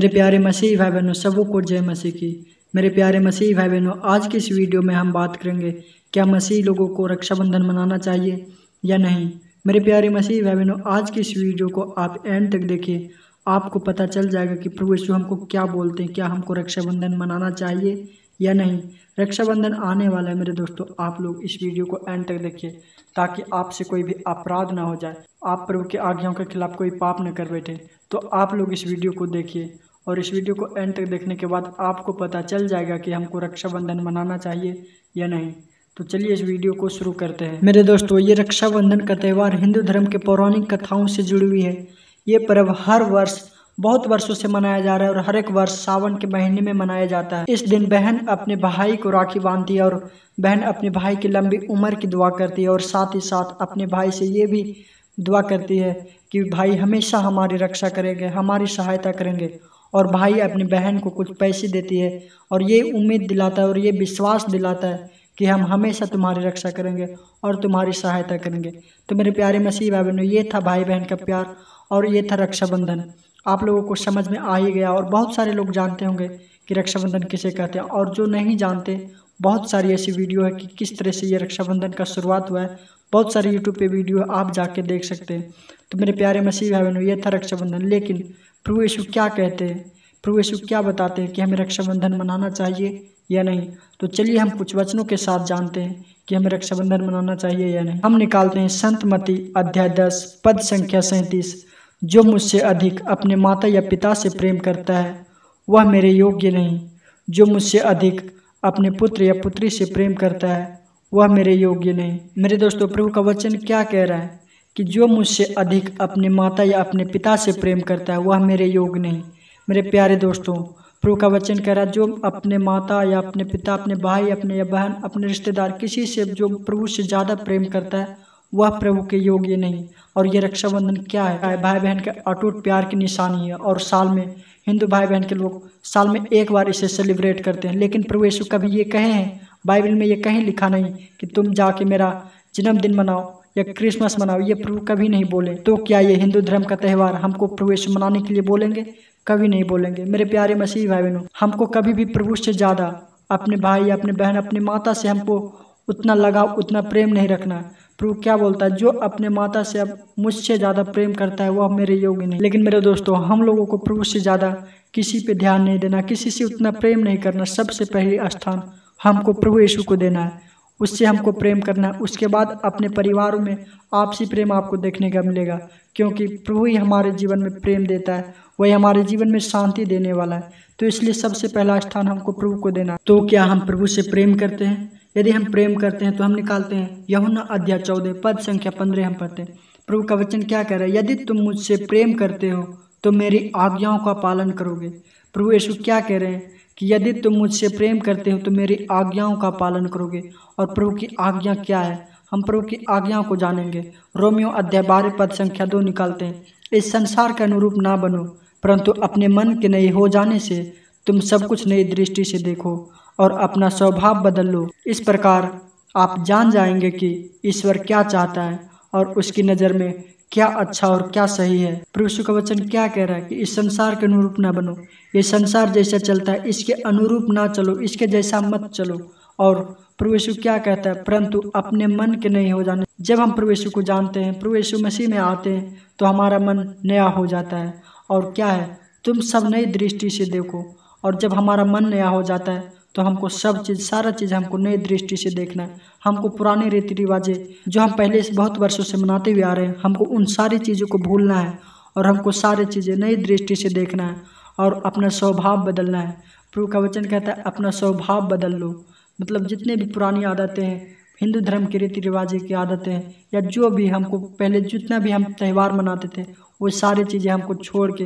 मेरे प्यारे मसीह भाई बहनों सबों को जय मसीह की मेरे प्यारे मसीह भाई बहनों आज की इस वीडियो में हम बात करेंगे क्या मसीह लोगों को रक्षाबंधन मनाना चाहिए या नहीं मेरे प्यारे मसीह भाई बहनों आज की इस वीडियो को आप एंड तक देखिए आपको पता चल जाएगा कि प्रभु यीशु हमको क्या बोलते हैं क्या हमको रक्षाबंधन मनाना चाहिए या नहीं रक्षाबंधन आने वाला है मेरे दोस्तों आप लोग इस वीडियो को एंड तक देखिए ताकि आपसे कोई भी अपराध ना हो जाए आप प्रभु की आज्ञाओं के खिलाफ कोई पाप न कर बैठे तो आप लोग इस वीडियो को देखिए और इस वीडियो को एंड तक देखने के बाद आपको पता चल जाएगा कि हमको रक्षाबंधन मनाना चाहिए या नहीं तो चलिए इस वीडियो को शुरू करते हैं मेरे दोस्तों ये रक्षाबंधन का त्यौहार हिंदू धर्म के पौराणिक कथाओं से जुड़ी हुई है ये पर्व हर वर्ष बहुत वर्षों से मनाया जा रहा है और हर एक वर्ष सावन के महीने में मनाया जाता है इस दिन बहन अपने भाई को राखी बांधती है और बहन अपने भाई की लंबी उम्र की दुआ करती है और साथ ही साथ अपने भाई से ये भी दुआ करती है कि भाई हमेशा हमारी रक्षा करेंगे हमारी सहायता करेंगे और भाई अपनी बहन को कुछ पैसे देती है और ये उम्मीद दिलाता है और ये विश्वास दिलाता है कि हम हमेशा तुम्हारी रक्षा करेंगे और तुम्हारी सहायता करेंगे तो मेरे प्यारे मसीह भाई बहनों ये था भाई बहन का प्यार और ये था रक्षाबंधन आप लोगों को समझ में आ ही गया और बहुत सारे लोग जानते होंगे कि रक्षाबंधन किसे कहते हैं और जो नहीं जानते बहुत सारी ऐसी वीडियो है कि किस तरह से ये रक्षाबंधन का शुरुआत हुआ है बहुत सारे यूट्यूब पे वीडियो आप जाके देख सकते हैं तो मेरे प्यारे मसीह भाई बहनों ये था रक्षाबंधन लेकिन प्रभु यीशु क्या कहते हैं प्रभु यीशु क्या बताते हैं कि हमें रक्षाबंधन मनाना चाहिए या नहीं तो चलिए हम कुछ वचनों के साथ जानते हैं कि हमें रक्षाबंधन मनाना चाहिए या नहीं हम निकालते हैं संत मती अध्याय दस पद संख्या सैंतीस जो मुझसे अधिक अपने माता या पिता से प्रेम करता है वह मेरे योग्य नहीं जो मुझसे अधिक अपने पुत्र या पुत्री से प्रेम करता है वह मेरे योग्य नहीं मेरे दोस्तों प्रभु का वचन क्या कह रहा है कि जो मुझसे अधिक अपने माता या अपने पिता से प्रेम करता है वह मेरे योग नहीं मेरे प्यारे दोस्तों प्रभु का वचन कह रहा है जो अपने माता या अपने पिता अपने भाई अपने या बहन अपने रिश्तेदार किसी से जो प्रभु से ज़्यादा प्रेम करता है वह प्रभु के योग्य नहीं और ये रक्षाबंधन क्या है भाई बहन के अटूट प्यार की निशानी है और साल में हिंदू भाई बहन के लोग साल में एक बार इसे सेलिब्रेट करते हैं लेकिन प्रभु यीशु कभी ये कहे हैं बाइबल में ये कहीं लिखा नहीं कि तुम जाके मेरा जन्मदिन मनाओ या क्रिसमस मनाओ ये प्रभु कभी नहीं बोले तो क्या ये हिंदू धर्म का त्यौहार हमको प्रभु यीशु मनाने के लिए बोलेंगे कभी नहीं बोलेंगे मेरे प्यारे मसीह भाई बहनों हमको कभी भी प्रभु से ज़्यादा अपने भाई अपने बहन अपनी माता से हमको उतना लगाव उतना प्रेम नहीं रखना प्रभु क्या बोलता है जो अपने माता से अब मुझसे ज़्यादा प्रेम करता है वह मेरे योग्य नहीं लेकिन मेरे दोस्तों हम लोगों को प्रभु से ज़्यादा किसी पे ध्यान नहीं देना किसी से उतना प्रेम नहीं करना सबसे पहले स्थान हमको प्रभु यीशु को देना है उससे हमको प्रेम करना उसके बाद अपने परिवारों में आपसी प्रेम आपको देखने का मिलेगा क्योंकि प्रभु ही हमारे जीवन में प्रेम देता है वही हमारे जीवन में शांति देने वाला है तो, तो इसलिए सबसे पहला स्थान हमको प्रभु को देना तो क्या हम प्रभु से प्रेम करते हैं यदि हम प्रेम करते हैं तो हम निकालते हैं यमुना अध्याय चौदह पद संख्या पंद्रह हम पढ़ते हैं प्रभु का वचन क्या कह रहा है यदि तुम मुझसे प्रेम करते हो तो मेरी आज्ञाओं का पालन करोगे प्रभु यीशु क्या कह रहे हैं कि यदि तुम मुझसे प्रेम करते हो तो मेरी आज्ञाओं का पालन करोगे और प्रभु की आज्ञा क्या है हम प्रभु की आज्ञाओं को जानेंगे रोमियो अध्याय बारह पद संख्या दो निकालते हैं इस संसार के अनुरूप ना बनो परंतु अपने मन के नए हो जाने से तुम सब कुछ नई दृष्टि से देखो और अपना स्वभाव बदल लो इस प्रकार आप जान जाएंगे कि ईश्वर क्या चाहता है और उसकी नज़र में क्या अच्छा, अच्छा और क्या सही है प्रभु का वचन क्या कह रहा है कि इस संसार के अनुरूप ना बनो ये संसार जैसा चलता है इसके अनुरूप ना चलो इसके जैसा मत चलो और प्रवेशु क्या कहता है परंतु अपने मन के नहीं हो जाने जब हम प्रवेशु को जानते हैं प्रवेशु मसीह में आते हैं तो हमारा मन नया हो जाता है और क्या है तुम सब नई दृष्टि से देखो और जब हमारा मन नया हो जाता है तो हमको सब चीज़ सारा चीज़ हमको नई दृष्टि से देखना है हमको पुराने रीति रिवाजें जो हम पहले से बहुत वर्षों से मनाते हुए आ रहे हैं हमको उन सारी चीज़ों को भूलना है और हमको सारी चीज़ें नई दृष्टि से देखना है और अपना स्वभाव बदलना है प्रभु का वचन कहता है अपना स्वभाव बदल लो मतलब जितने भी पुरानी आदतें हैं हिंदू धर्म की रीति रिवाजें की आदतें हैं या जो भी हमको पहले जितना भी हम त्यौहार मनाते थे वो सारी चीज़ें हमको छोड़ के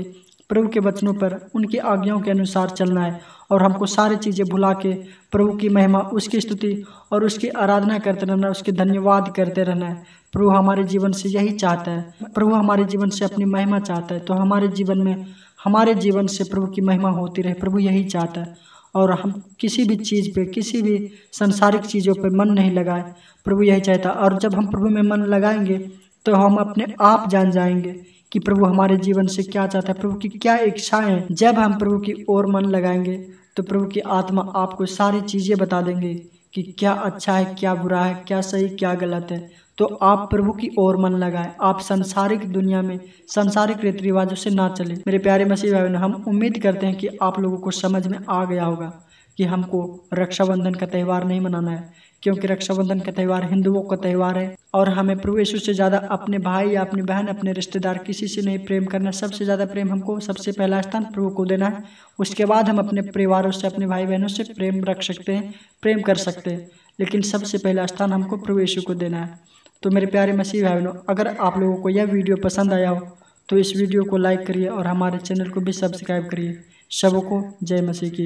प्रभु के वचनों पर उनकी आज्ञाओं के अनुसार चलना है और हमको सारी चीज़ें भुला के प्रभु की महिमा उसकी स्तुति और उसकी आराधना करते रहना उसके धन्यवाद करते रहना है प्रभु हमारे जीवन से यही चाहता है प्रभु हमारे जीवन से अपनी महिमा चाहता है तो हमारे जीवन में हमारे जीवन से प्रभु की महिमा होती रहे प्रभु यही चाहता है और हम किसी भी चीज़ पे किसी भी संसारिक चीज़ों पर मन नहीं लगाए प्रभु यही चाहता और जब हम प्रभु में मन लगाएंगे तो हम अपने आप जान जाएंगे कि प्रभु हमारे जीवन से क्या चाहता है प्रभु की क्या इच्छाएं है जब हम प्रभु की ओर मन लगाएंगे तो प्रभु की आत्मा आपको सारी चीज़ें बता देंगे कि क्या अच्छा है क्या बुरा है क्या सही क्या गलत है तो आप प्रभु की ओर मन लगाएं आप संसारिक दुनिया में संसारिक रीति रिवाजों से ना चलें मेरे प्यारे मसीह भाई हम उम्मीद करते हैं कि आप लोगों को समझ में आ गया होगा कि हमको रक्षाबंधन का त्यौहार नहीं मनाना है क्योंकि रक्षाबंधन का त्यौहार हिंदुओं का त्यौहार है और हमें प्रभु यीशु से ज़्यादा अपने भाई या अपनी बहन अपने रिश्तेदार किसी से नहीं प्रेम करना सबसे ज़्यादा प्रेम हमको सबसे पहला स्थान प्रभु को देना है उसके बाद हम अपने परिवारों से अपने भाई बहनों से प्रेम रख सकते हैं प्रेम कर सकते हैं लेकिन सबसे पहला स्थान हमको प्रभु यीशु को देना है तो मेरे प्यारे मसीह भाई बहनों अगर आप लोगों को यह वीडियो पसंद आया हो तो इस वीडियो को लाइक करिए और हमारे चैनल को भी सब्सक्राइब करिए सबको जय मसीह की